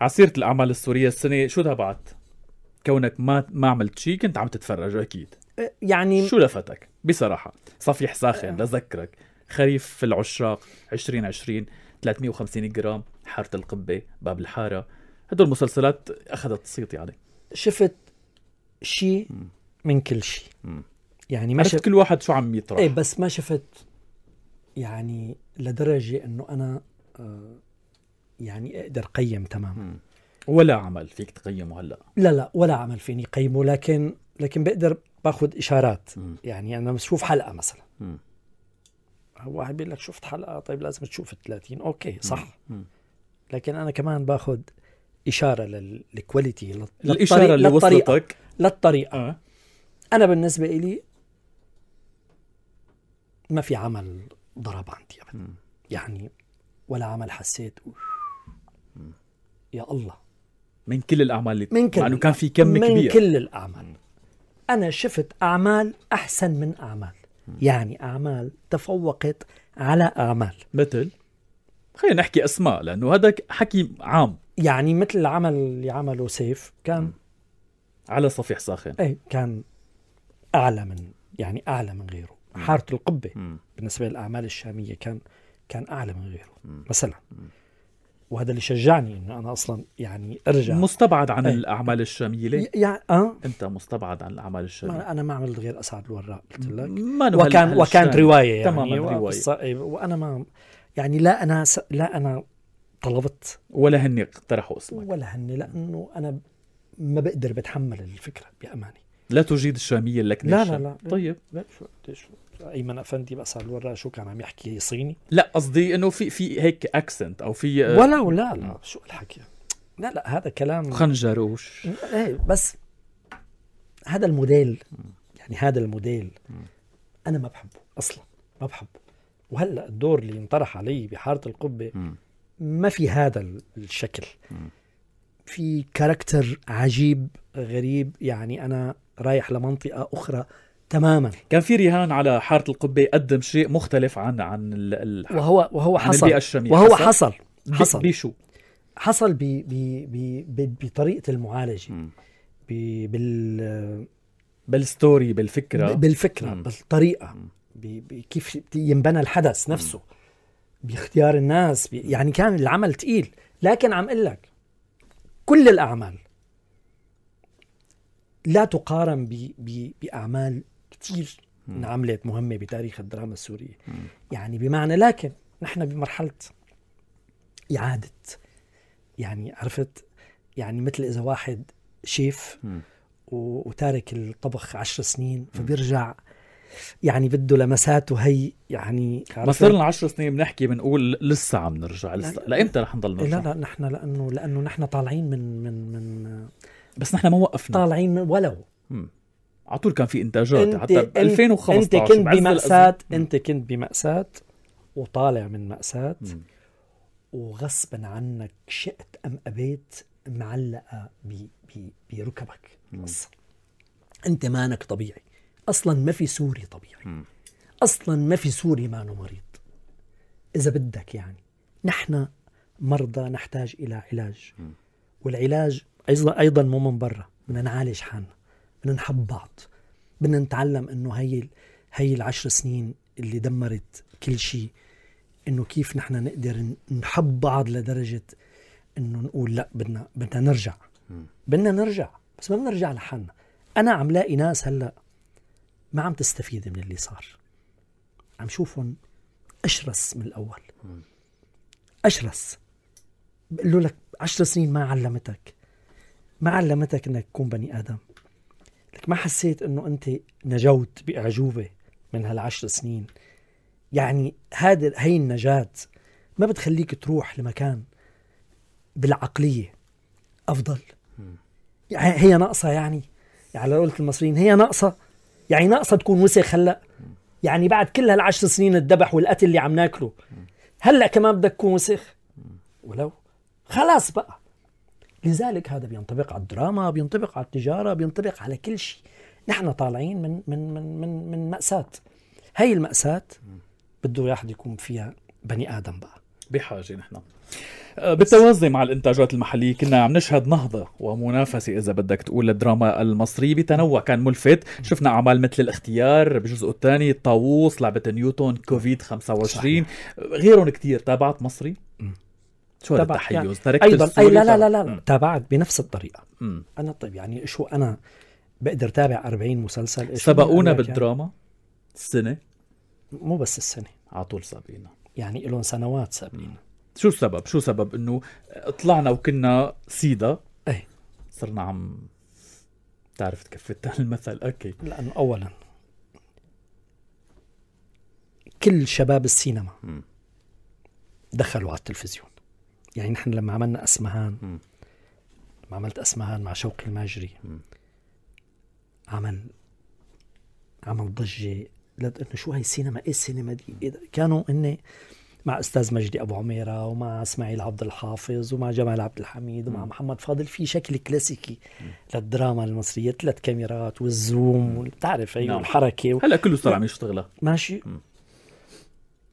عصيرة الأعمال السورية السنة شو تابعت؟ كونك ما ما عملت شيء كنت عم تتفرج أكيد أه، يعني شو لفتك؟ بصراحة صفيح ساخن أه. لذكرك خريف العشاق 2020 350 جرام حارة القبة باب الحارة هدول المسلسلات أخذت صيت يعني شفت شيء من كل شيء يعني ما شفت كل واحد شو عم يطرح ايه بس ما شفت يعني لدرجة انه انا آه يعني اقدر قيم تماما ولا عمل فيك تقيمه هلا لا لا ولا عمل فيني قيمه لكن لكن بقدر باخذ اشارات مم. يعني انا بشوف حلقه مثلا م. واحد بيقول لك شفت حلقه طيب لازم تشوف ال 30 اوكي صح مم. لكن انا كمان باخذ اشاره للكواليتي للطريق الاشاره اللي للطريقة وصلتك للطريقه آه. انا بالنسبه إلي ما في عمل ضرب عندي ابدا يعني ولا عمل حسيت أوش. يا الله من كل الاعمال اللي من كل كان في كم من كبير من كل الاعمال انا شفت اعمال احسن من اعمال يعني اعمال تفوقت على اعمال مثل خلينا نحكي اسماء لانه هذا حكي عام يعني مثل العمل اللي عمله سيف كان م. على صفيح ساخن ايه كان اعلى من يعني اعلى من غيره حاره القبه بالنسبه للاعمال الشاميه كان كان اعلى من غيره مثلا وهذا اللي شجعني انه انا اصلا يعني ارجع مستبعد عن أي. الاعمال الشميله يعني أه؟ انت مستبعد عن الاعمال الشاميه انا ما عملت غير اسعد الوراق قلت لك ما وكان وكانت روايه يعني تماما روايه إيه، وانا ما يعني لا انا س... لا انا طلبت ولا هني اقترحوا اسمك ولا هني لانه انا ما بقدر بتحمل الفكره بامانه لا تجيد الشاميه اللكنه لا لا لا طيب لا شو شو ايمن افندي بس على الورا شو كان عم يحكي صيني لا قصدي انه في في هيك اكسنت او في آه، ولو لا لا شو الحكي لا لا هذا كلام خنجروش ايه بس هذا الموديل يعني هذا الموديل انا ما بحبه اصلا ما بحبه وهلا الدور اللي انطرح علي بحاره القبه ما في هذا الشكل في كاركتر عجيب غريب يعني انا رايح لمنطقه اخرى تماما كان في رهان على حاره القبه يقدم شيء مختلف عن عن ال وهو وهو عن حصل الشمية. وهو حصل حصل بشو حصل بي بي بي بطريقه المعالجه م. بي بال بالستوري بالفكره بالفكره مم. بالطريقه بكيف ينبنى الحدث نفسه باختيار الناس يعني كان العمل تقيل لكن عم اقول لك كل الاعمال لا تقارن ب ب باعمال كثير انعملت مهمه بتاريخ الدراما السوريه يعني بمعنى لكن نحن بمرحله اعاده يعني عرفت يعني مثل اذا واحد شيف م. وتارك الطبخ عشر سنين فبيرجع يعني بده لمساته هي يعني ما صرنا 10 سنين بنحكي بنقول لسه عم نرجع لسه لامتى رح نضل نرجع؟ لا لا نحن لانه لانه نحن طالعين من من من بس نحن ما وقفنا طالعين من ولو على طول كان في انتاجات انت حتى ب 2015 انت كنت بمأساة انت كنت بمأساة وطالع من مأساة وغصبا عنك شئت ام ابيت معلقه بركبك القصه انت مانك طبيعي اصلا ما في سوري طبيعي اصلا ما في سوري مانو مريض اذا بدك يعني نحن مرضى نحتاج الى علاج والعلاج ايضا ايضا مو من برا بدنا نعالج حالنا بدنا نحب بعض بدنا نتعلم انه هي هي العشر سنين اللي دمرت كل شيء انه كيف نحن نقدر نحب بعض لدرجه انه نقول لا بدنا بدنا نرجع بدنا نرجع بس ما بدنا نرجع لحالنا انا عم لاقي ناس هلا ما عم تستفيد من اللي صار عم شوفهم اشرس من الاول اشرس بقول لك 10 سنين ما علمتك ما علمتك انك تكون بني ادم لك ما حسيت انه انت نجوت باعجوبه من هالعشر سنين يعني هذا هي النجاة ما بتخليك تروح لمكان بالعقلية أفضل يعني هي ناقصة يعني يعني على قولة المصريين هي ناقصة يعني ناقصة تكون وسخ هلا يعني بعد كل هالعشر سنين الذبح والقتل اللي عم ناكله هلا كمان بدك تكون وسخ ولو خلاص بقى لذلك هذا بينطبق على الدراما بينطبق على التجاره بينطبق على كل شيء نحن طالعين من من من من, من ماساه هي الماساه بده واحد يكون فيها بني ادم بقى بحاجه نحن آه، بالتوازي مع الانتاجات المحليه كنا عم نشهد نهضه ومنافسه اذا بدك تقول للدراما المصريه بتنوع كان ملفت شفنا اعمال مثل الاختيار بجزء الثاني الطاووس لعبه نيوتن كوفيد 25 غيرهم كثير تابعت مصري شو يعني التحيز يعني ايضا اي لا لا لا, لا. تابعت بنفس الطريقه مم. انا طيب يعني شو انا بقدر تابع 40 مسلسل سبقونا بالدراما يعني. السنه مو بس السنه على طول سابقينا يعني لهم سنوات سابقين شو السبب شو سبب انه طلعنا وكنا سيدا ايه صرنا عم بتعرف تكفتها المثل اوكي لانه اولا كل شباب السينما م. دخلوا على التلفزيون يعني نحن لما عملنا اسمهان لما عملت اسمهان مع شوقي الماجري عمل عمل ضجه انه شو هاي السينما ايه السينما دي إيه كانوا هن مع استاذ مجدي ابو عميره ومع اسماعيل عبد الحافظ ومع جمال عبد الحميد ومع محمد فاضل في شكل كلاسيكي للدراما المصريه ثلاث كاميرات والزوم بتعرف هي نعم. الحركه و... هلا كله صار عم يشتغلها ماشي م.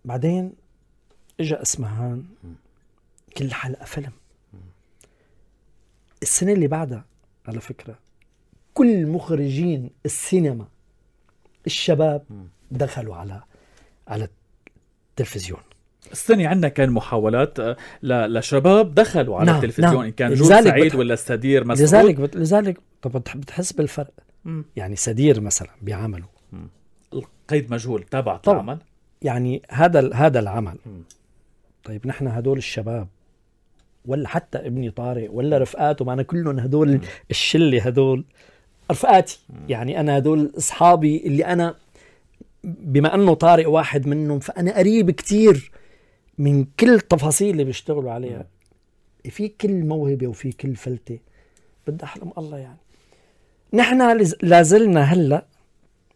بعدين اجى اسمهان كل حلقه فيلم السنه اللي بعدها على فكره كل مخرجين السينما الشباب دخلوا على على التلفزيون السنة عندنا كان محاولات آه، لشباب دخلوا على نعم التلفزيون نعم. إن كان جود سعيد ولا السدير مثلا لذلك لذلك طب بتحس بالفرق مم. يعني سدير مثلا بيعمله القيد مجهول تابعت العمل يعني هذا هذا العمل مم. طيب نحن هدول الشباب ولا حتى ابني طارق ولا رفقاته معنا كلهم هدول الشله هدول رفقاتي يعني انا هدول اصحابي اللي انا بما انه طارق واحد منهم فانا قريب كتير من كل التفاصيل اللي بيشتغلوا عليها في كل موهبه وفي كل فلته بدي احلم الله يعني نحن لازلنا هلا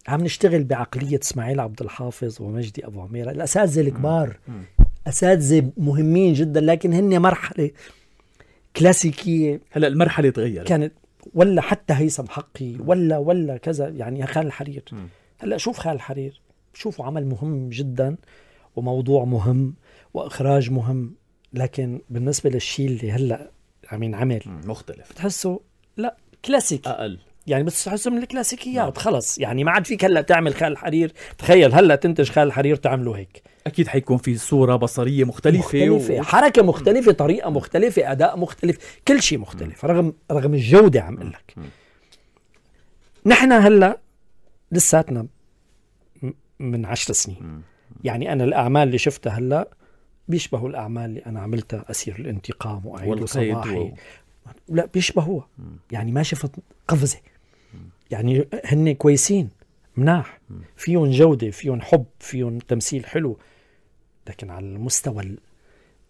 عم نشتغل بعقلية اسماعيل عبد الحافظ ومجدي أبو عميرة الأساتذة الكبار اساتذه مهمين جدا لكن هن مرحله كلاسيكيه هلا المرحله تغيرت كانت ولا حتى هيثم حقي ولا ولا كذا يعني خال الحرير هلا شوف خال الحرير شوفوا عمل مهم جدا وموضوع مهم واخراج مهم لكن بالنسبه للشيء اللي هلا عم ينعمل مختلف بتحسه لا كلاسيك اقل يعني بتستحسن من الكلاسيكيات نعم. خلص يعني ما عاد فيك هلا تعمل خال الحرير تخيل هلا تنتج خال الحرير تعمله هيك اكيد حيكون في صوره بصريه مختلفه, مختلفة. و... حركه مختلفه طريقه مختلفه اداء مختلف كل شيء مختلف رغم رغم الجوده عم اقول لك نحن هلا لساتنا من عشر سنين يعني انا الاعمال اللي شفتها هلا بيشبهوا الاعمال اللي انا عملتها اسير الانتقام واعيد صباحي و... لا بيشبهوها يعني ما شفت قفزه يعني هن كويسين مناح فيهم جودة فيهم حب فيهم تمثيل حلو لكن على المستوى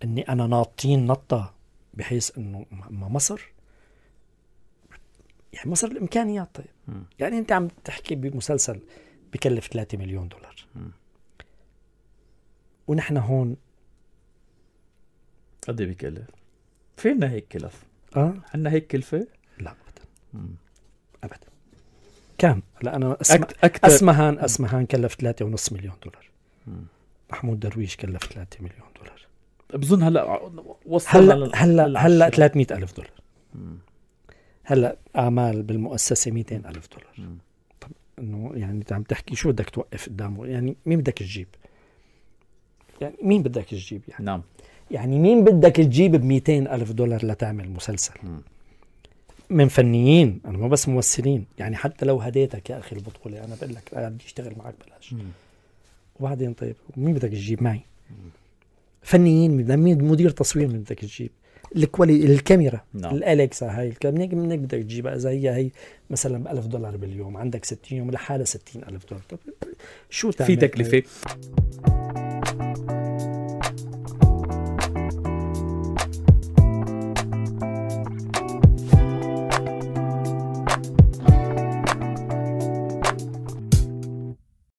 اني انا ناطين نطة بحيث انه ما مصر يعني مصر الامكانيات طيب يعني انت عم تحكي بمسلسل بكلف 3 مليون دولار ونحن هون قد ايه بكلف؟ فينا هيك كلف اه عندنا هيك كلفه؟ لا ابدا ابدا كم؟ هلا انا اسمع أكتر اسمهان اسمهان كلف 3.5 مليون دولار محمود درويش كلف 3 مليون دولار بظن هلا وصل هلا هلا هلا 300 الف دولار هلا اعمال بالمؤسسه 200 الف دولار مم. طب انه يعني انت عم تحكي شو بدك توقف قدامه يعني مين بدك تجيب يعني مين بدك تجيب يعني نعم يعني مين بدك تجيب ب 200 الف دولار لتعمل مسلسل مم. من فنيين انا مو بس ممثلين يعني حتى لو هديتك يا اخي البطوله انا بقول لك بدي اشتغل معك بلاش وبعدين طيب مين بدك تجيب معي فنيين مين مدير تصوير من بدك تجيب الكوالي الكاميرا no. نعم. الالكسا هاي الكاميرا هيك بدك تجيبها اذا هي هي مثلا ب 1000 دولار باليوم عندك 60 يوم لحالها 60000 دولار طب شو تعمل في تكلفه